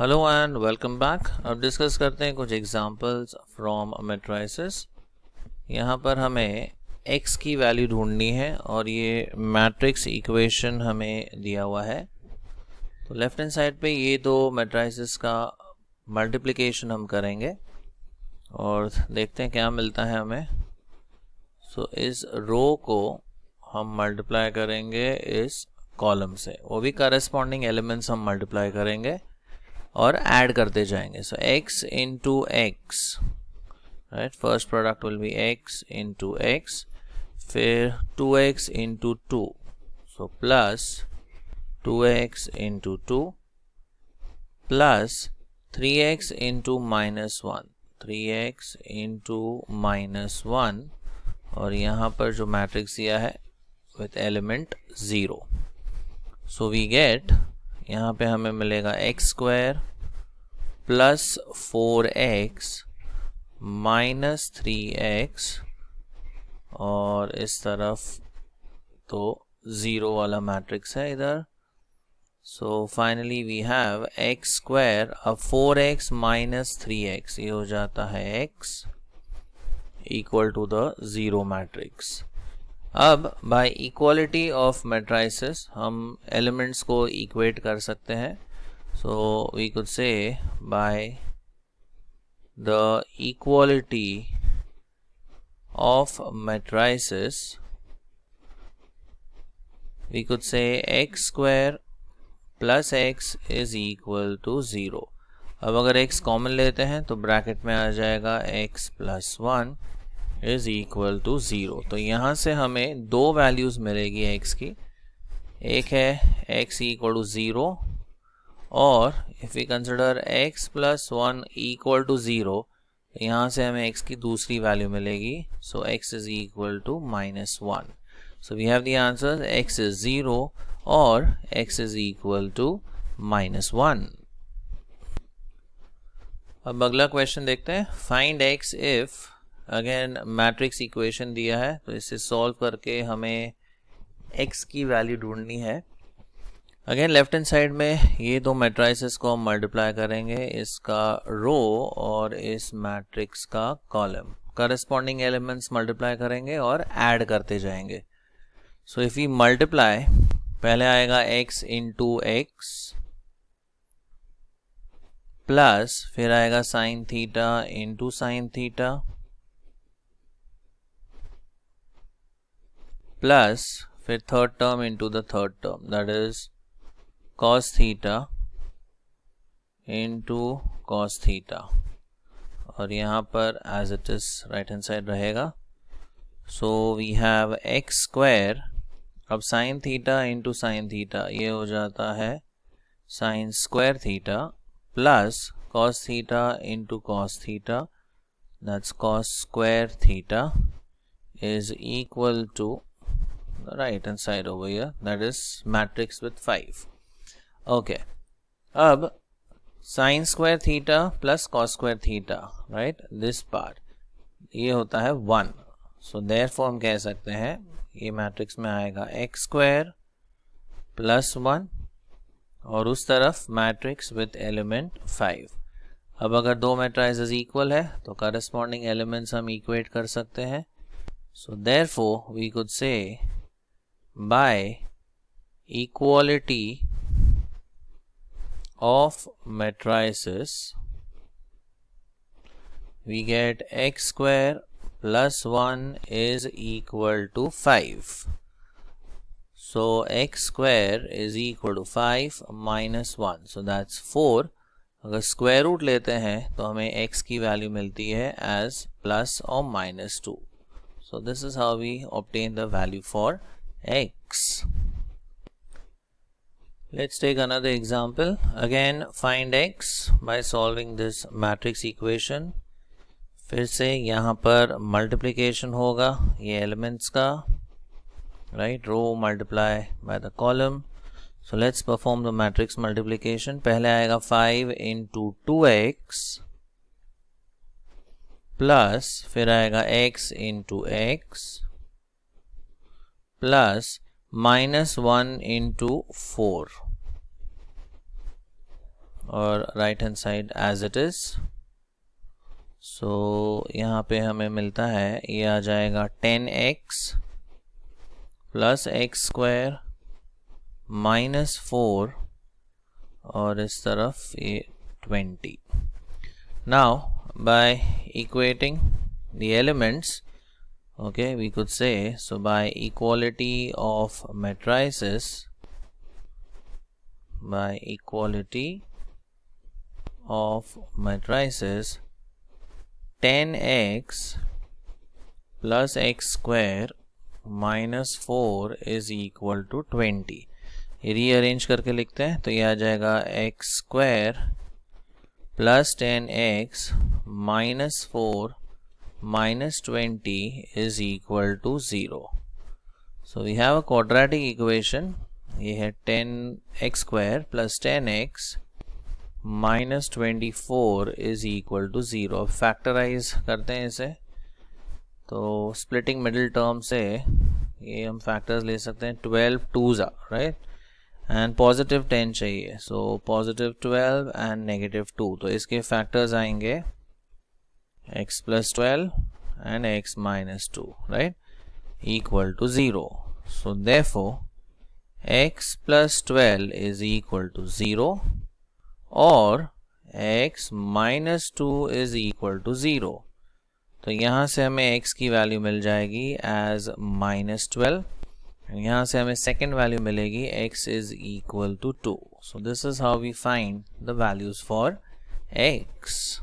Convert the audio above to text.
Hello and welcome back अब discuss करते हैं कुछ एग्जांपल्स फ्रॉम मेट्राइसिस यहाँ पर हमें एक्स की वैल्यू ढूंढनी है और ये मैट्रिक्स इक्वेशन हमें दिया हुआ है तो लेफ्ट हैंड साइड पे ये दो मेट्राइसिस का मल्टीप्लिकेशन हम करेंगे और देखते हैं क्या मिलता है हमें सो so, इस रो को हम मल्टीप्लाई करेंगे इस कॉलम से वो भी करस्पॉन्डिंग एलिमेंट्स हम मल्टीप्लाई करेंगे और ऐड करते जाएंगे so x into x right first product will be x into x फिर two x into two so plus two x into two plus three x into minus one three x into minus one और यहाँ पर जो matrix दिया है with element zero so we get यहाँ पे हमें मिलेगा x square plus four x minus three x और इस तरफ तो ज़ीरो वाला मैट्रिक्स है इधर so finally we have x square अब four x minus three x ये हो जाता है x equal to the zero matrix अब बाय इक्वालिटी ऑफ मेट्राइसिस हम एलिमेंट्स को इक्वेट कर सकते हैं so we could say by the equality of matrices we could say x square plus x is equal to zero अब अगर x common लेते हैं तो ब्रैकेट में आ जाएगा x plus one is equal to zero तो यहाँ से हमें दो वैल्यूज़ मिलेगी एक्स की एक है एक्स इक्वल टू ज़ीरो और if we consider x plus one equal to zero यहाँ से हमें एक्स की दूसरी वैल्यू मिलेगी so x is equal to minus one so we have the answer x is zero और x is equal to minus one अब अगला question देखते हैं find x if again matrix equation दिया है तो इसे सॉल्व करके हमें एक्स की वैल्यू ढूंढनी है अगेन लेफ्ट हैंड साइड में ये दो मैट्राइसिस को हम मल्टीप्लाई करेंगे इसका रो और इस मैट्रिक्स का कॉलम करस्पॉन्डिंग एलिमेंट्स मल्टीप्लाई करेंगे और ऐड करते जाएंगे सो इफ यू मल्टीप्लाई पहले आएगा x टू एक्स प्लस फिर आएगा sine theta into sine theta plus फिर third term into the third term that is cos theta into cos theta और यहाँ पर as it is right hand side रहेगा so we have x square अब sine theta into sine theta ये हो जाता है sine square theta plus cos theta into cos theta that's cos square theta is equal to the right hand side over here that is matrix with 5 okay ab sin square theta plus cos square theta right this part ye होता है 1 so therefore hum keh sakte hain ye matrix mein aayega x square plus 1 aur उस तरफ matrix with element five अब अगर दो मैट्राइज equal है तो corresponding elements हम इक्वेट कर सकते हैं so there we could say by equality of matrices we get x square plus 1 is equal to 5 so x square is equal to 5 minus 1 so that's 4 अगर स्क्वायर रूट लेते हैं तो हमें x की वैल्यू मिलती है as plus or minus two. So this is how we obtain the value for. x. Let's take another example. Again, find x by solving this matrix equation. फिर से यहाँ पर मल्टीप्लीकेशन होगा ये एलिमेंट्स का right row multiply by the column so let's perform the matrix multiplication पहले आएगा five into two x plus फिर आएगा x two x plus minus 1 into 4 और right hand side as it is so यहाँ पे हमें मिलता है ये आ जाएगा 10x x plus x square minus four और इस तरफ ये 20 now by equating the elements okay we could say so by equality of matrices by equality of matrices 10x plus x square minus 4 is equal to 20 ये rearrange करके लिखते हैं तो ये आ जाएगा x square plus ten x minus four minus 20 is equal to 0. So we have a quadratic equation. We have 10x square plus 10x minus 24 is equal to 0. Factorize karte hai se. So splitting middle term se, ye factors le sakte hai, 12 2s are, right? And positive 10 chahiye. So positive 12 and negative 2. So iske factors aayenge x plus 12 and x minus 2 right equal to 0 so therefore x plus 12 is equal to 0 or x minus 2 is equal to 0 So यहां से हमें x की value मिल as minus 12 यहां से हमें second value मिलेगी x is equal to 2 so this is how we find the values for x